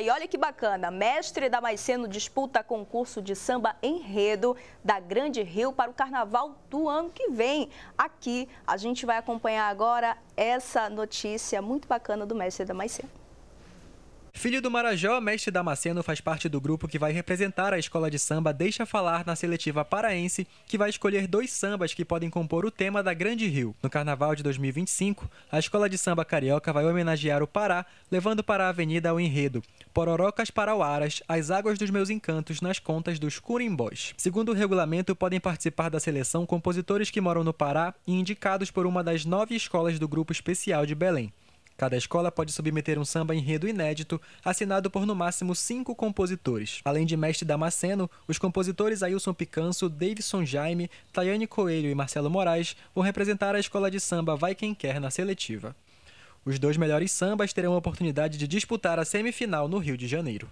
e olha que bacana. Mestre Damasceno disputa concurso de samba enredo da Grande Rio para o carnaval do ano que vem. Aqui a gente vai acompanhar agora essa notícia muito bacana do Mestre Damasceno. Filho do Marajó, mestre Damasceno faz parte do grupo que vai representar a escola de samba Deixa Falar na seletiva paraense, que vai escolher dois sambas que podem compor o tema da Grande Rio. No carnaval de 2025, a escola de samba carioca vai homenagear o Pará, levando para a avenida o enredo Pororocas Parauaras, as águas dos meus encantos nas contas dos curimbós. Segundo o regulamento, podem participar da seleção compositores que moram no Pará e indicados por uma das nove escolas do grupo especial de Belém. Cada escola pode submeter um samba enredo inédito, assinado por no máximo cinco compositores. Além de Mestre Damasceno, os compositores Ailson Picanso, Davidson Jaime, Tayane Coelho e Marcelo Moraes vão representar a escola de samba Vai Quem Quer na seletiva. Os dois melhores sambas terão a oportunidade de disputar a semifinal no Rio de Janeiro.